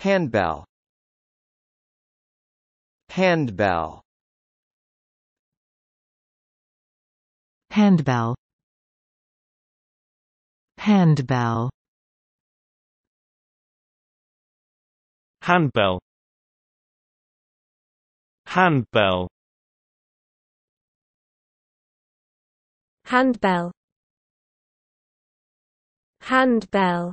Handbell. Handbell. Handbell. Handbell. handbell handbell handbell handbell